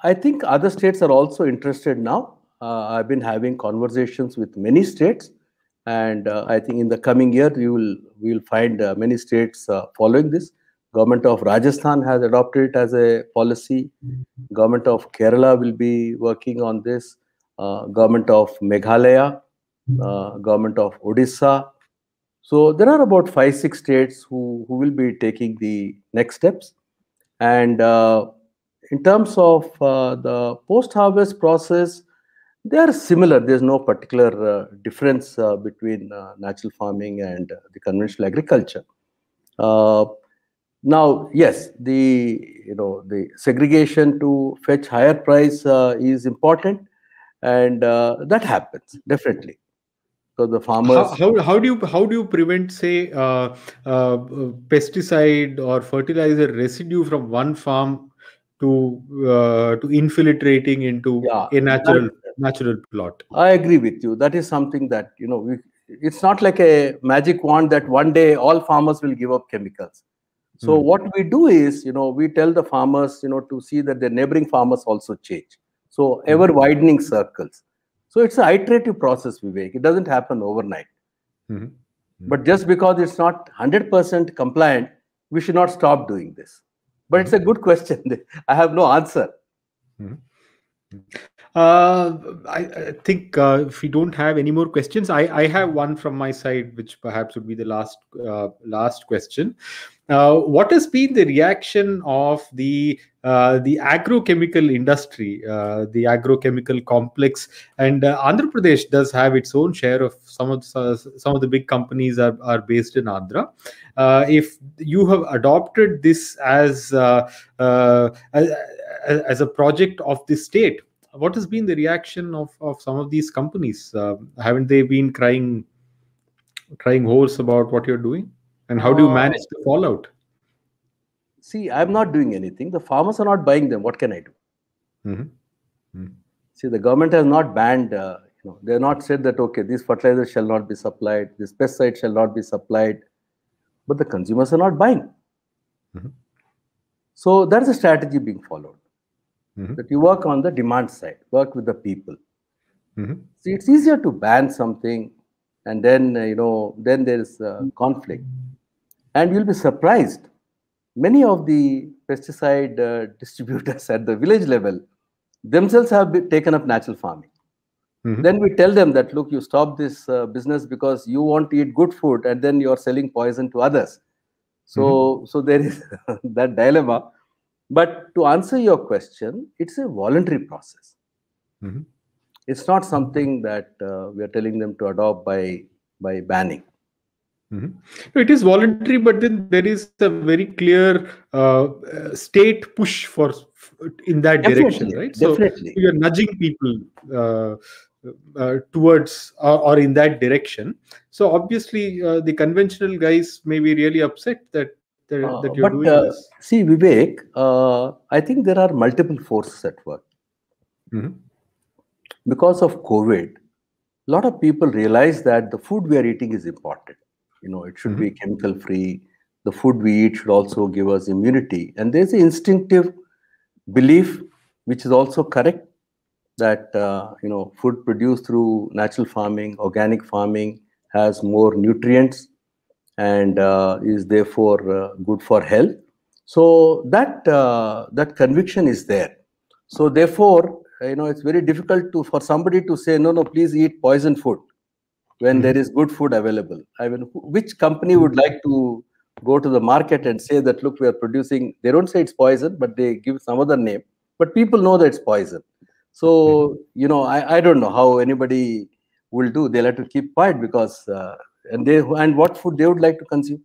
I think other states are also interested now. Uh, I've been having conversations with many states, and uh, I think in the coming year you will we will find uh, many states uh, following this. Government of Rajasthan has adopted it as a policy. Government of Kerala will be working on this. Uh, government of Meghalaya, uh, government of Odisha. So there are about five six states who who will be taking the next steps, and in terms of uh, the post-harvest process, they are similar. There's no particular uh, difference uh, between uh, natural farming and the conventional agriculture. Uh, now, yes, the you know the segregation to fetch higher price uh, is important, and that happens definitely. So the farmers. How, how, how, do you how do you prevent say uh, uh, pesticide or fertilizer residue from one farm to uh, to infiltrating into yeah, a natural natural plot i agree with you that is something that you know we, it's not like a magic wand that one day all farmers will give up chemicals so mm. what we do is you know we tell the farmers you know to see that the neighboring farmers also change so hmm. ever widening circles so it's an iterative process we make. it doesn't happen overnight mm-hmm. but just because it's not 100% compliant we should not stop doing this but it's a good question i have no answer hmm. Uh, I, I, think uh, if we don't have any more questions, I, I have one from my side, which perhaps would be the last uh, last question. Now, uh, what has been the reaction of the uh, the agrochemical industry, uh, the agrochemical complex, and uh, Andhra Pradesh does have its own share of some of the, some of the big companies are, are based in Andhra. Uh, if you have adopted this as, uh, as as a project of the state, what has been the reaction of, of some of these companies? haven't they been crying crying hoarse about what you're doing? And how do you uh, manage the fallout? See, I'm not doing anything. The farmers are not buying them. What can I do? Mm-hmm. Mm-hmm. See, the government has not banned. Uh, you know, they have not said that okay, these fertilizers shall not be supplied, this pesticide shall not be supplied, but the consumers are not buying. Mm-hmm. So that is a strategy being followed. Mm-hmm. That you work on the demand side, work with the people. Mm-hmm. See, it's easier to ban something, and then uh, you know, then there is uh, conflict. And you'll be surprised. Many of the pesticide uh, distributors at the village level themselves have taken up natural farming. Mm-hmm. Then we tell them that, look, you stop this uh, business because you want to eat good food and then you're selling poison to others. So, mm-hmm. so there is that dilemma. But to answer your question, it's a voluntary process. Mm-hmm. It's not something that uh, we are telling them to adopt by, by banning. Mm-hmm. It is voluntary, but then there is a very clear uh, state push for in that definitely, direction, right? So you're nudging people uh, uh, towards or in that direction. So obviously, uh, the conventional guys may be really upset that that uh, you're but, doing uh, this. See, Vivek, I think there are multiple forces at work. Mm-hmm. Because of COVID, a lot of people realize that the food we are eating is important you know it should mm -hmm. be mm-hmm. chemical free the food we eat should also give us immunity and there's an instinctive belief which is also correct that uh, you know food produced through natural farming organic farming has more nutrients and uh, is therefore uh, good for health so that uh, that conviction is there so therefore you know it's very difficult to for somebody to say no no please eat poison food when mm. there is good food available. I mean, which company would like to go to the market and say that, look, we are producing, they don't say it's poison, but they give some other name. But people know that it's poison. So, hmm. you know, I, I don't know how anybody will do. They'll have to keep quiet because, uh, and they and what food they would like to consume.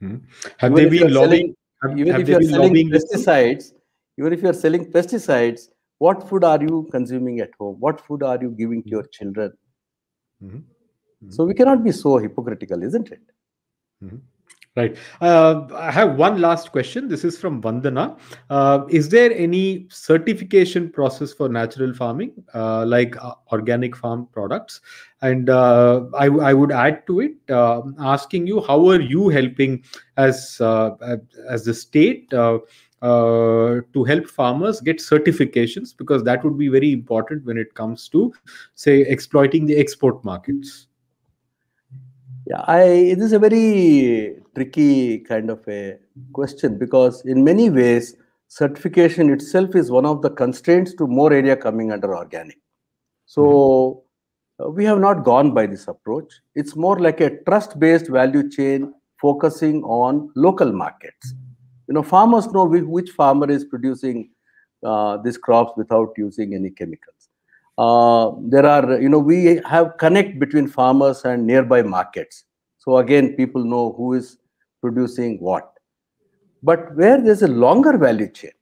Hmm. Have even they been lobbying? Selling, even have if you're selling pesticides, even if you're selling pesticides, what food are you consuming at home? What food are you giving to hmm. your children? Mm-hmm. So we cannot be so hypocritical, isn't it? Mm-hmm. Right. Uh, I have one last question. This is from Vandana. Uh, is there any certification process for natural farming, uh, like uh, organic farm products? And uh, I, I, would add to it, uh, asking you how are you helping as as the state uh, to help farmers get certifications because that would be very important when it comes to say exploiting the export markets yeah i it is a very tricky kind of a question because in many ways certification itself is one of the constraints to more area coming under organic so mm-hmm. we have not gone by this approach it's more like a trust based value chain focusing on local markets you know farmers know which farmer is producing uh, these crops without using any chemicals uh, there are you know we have connect between farmers and nearby markets so again people know who is producing what but where there's a longer value chain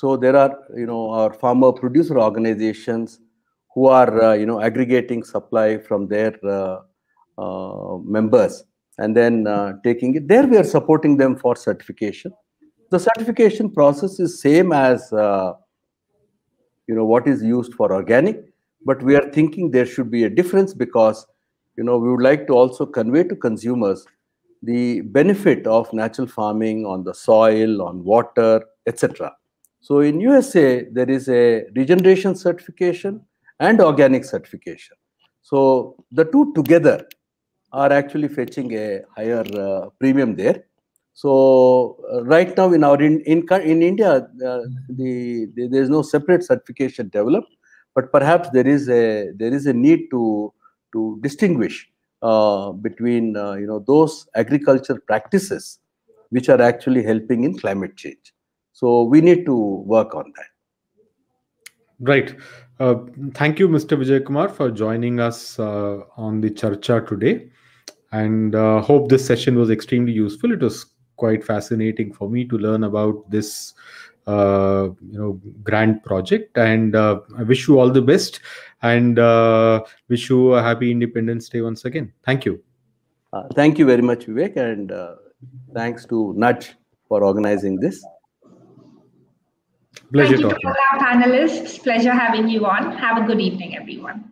so there are you know our farmer producer organizations who are uh, you know aggregating supply from their uh, uh, members and then uh, taking it there we are supporting them for certification the certification process is same as uh, you know what is used for organic but we are thinking there should be a difference because you know we would like to also convey to consumers the benefit of natural farming on the soil on water etc so in usa there is a regeneration certification and organic certification so the two together are actually fetching a higher uh, premium there. So uh, right now in our in in, in India, uh, the, the, there is no separate certification developed, but perhaps there is a there is a need to to distinguish uh, between uh, you know those agriculture practices which are actually helping in climate change. So we need to work on that. Right. Uh, thank you, Mr. Vijay Kumar, for joining us uh, on the Charcha today. And uh, hope this session was extremely useful. It was quite fascinating for me to learn about this uh, you know grand project and uh, i wish you all the best and uh, wish you a happy independence day once again thank you uh, thank you very much vivek and uh, thanks to nudge for organizing this pleasure thank you talking. to all our panelists pleasure having you on have a good evening everyone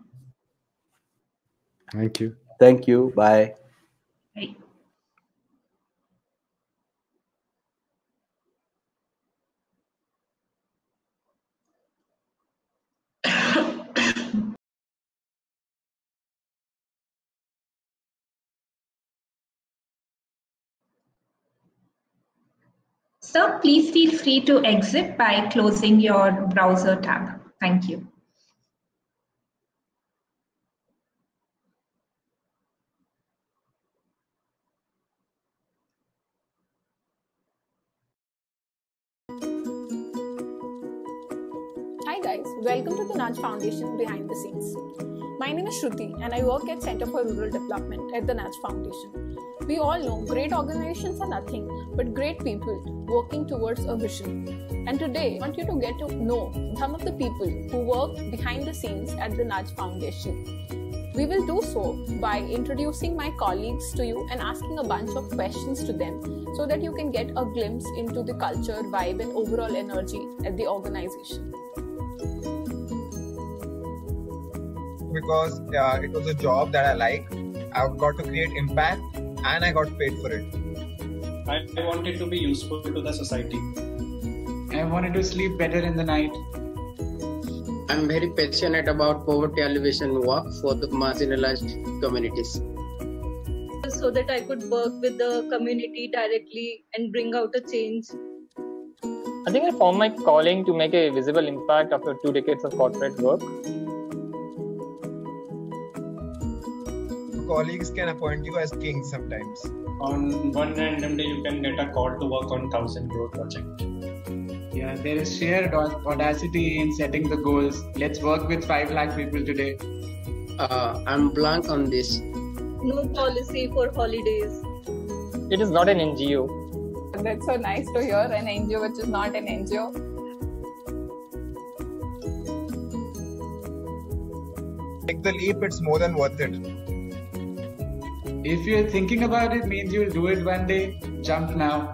thank you thank you bye So, please feel free to exit by closing your browser tab. Thank you. Foundation behind the scenes. My name is Shruti and I work at Center for Rural Development at the Natch Foundation. We all know great organizations are nothing but great people working towards a vision. And today, I want you to get to know some of the people who work behind the scenes at the Natch Foundation. We will do so by introducing my colleagues to you and asking a bunch of questions to them so that you can get a glimpse into the culture, vibe, and overall energy at the organization because uh, it was a job that I like. I got to create impact and I got paid for it. I wanted to be useful to the society. I wanted to sleep better in the night. I'm very passionate about poverty alleviation work for the marginalized communities. So that I could work with the community directly and bring out a change. I think I found my calling to make a visible impact after two decades of corporate work. colleagues can appoint you as king sometimes. On one random day, you can get a call to work on thousand crore project. Yeah, there is shared audacity in setting the goals. Let's work with five lakh people today. Uh, I'm blank on this. No policy for holidays. It is not an NGO. That's so nice to hear an NGO which is not an NGO. take the leap, it's more than worth it. If you're thinking about it, means you'll do it one day. Jump now.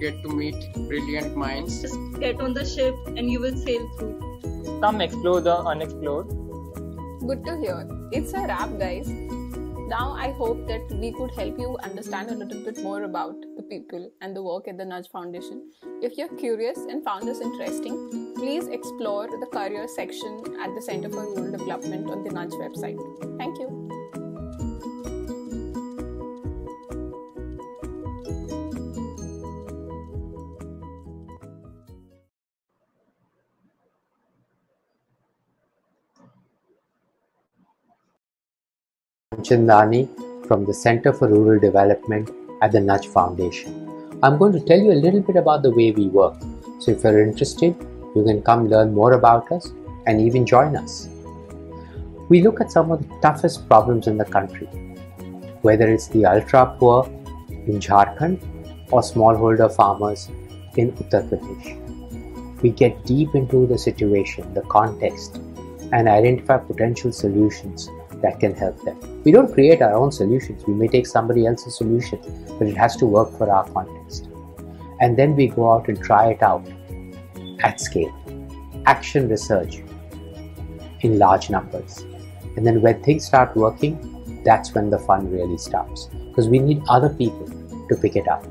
Get to meet brilliant minds. Just get on the ship and you will sail through. Some explore the unexplored. Good to hear. It's a wrap, guys. Now, I hope that we could help you understand a little bit more about the people and the work at the Nudge Foundation. If you're curious and found this interesting, please explore the career section at the Center for Rural Development on the Nudge website. Thank you. Chandani from the Center for Rural Development at the Nudge Foundation. I'm going to tell you a little bit about the way we work. So if you're interested, you can come learn more about us and even join us. We look at some of the toughest problems in the country, whether it's the ultra poor in Jharkhand or smallholder farmers in Uttar Pradesh. We get deep into the situation, the context, and identify potential solutions that can help them. We don't create our own solutions. We may take somebody else's solution, but it has to work for our context. And then we go out and try it out at scale. Action research in large numbers. And then when things start working, that's when the fun really starts. Because we need other people to pick it up.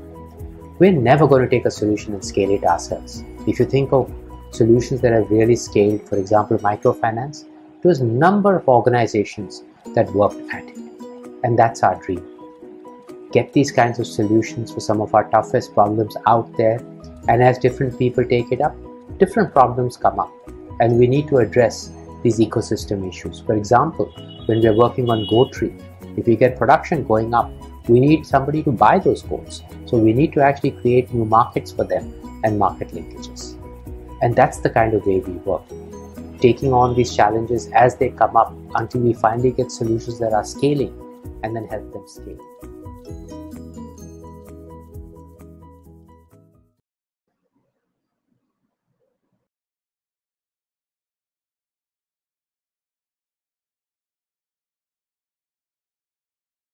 We're never going to take a solution and scale it ourselves. If you think of solutions that have really scaled, for example, microfinance, there's a number of organizations that worked at it. And that's our dream. Get these kinds of solutions for some of our toughest problems out there. And as different people take it up, different problems come up. And we need to address these ecosystem issues. For example, when we're working on GoTree, if we get production going up, we need somebody to buy those goats. So we need to actually create new markets for them and market linkages. And that's the kind of way we work taking on these challenges as they come up until we finally get solutions that are scaling and then help them scale.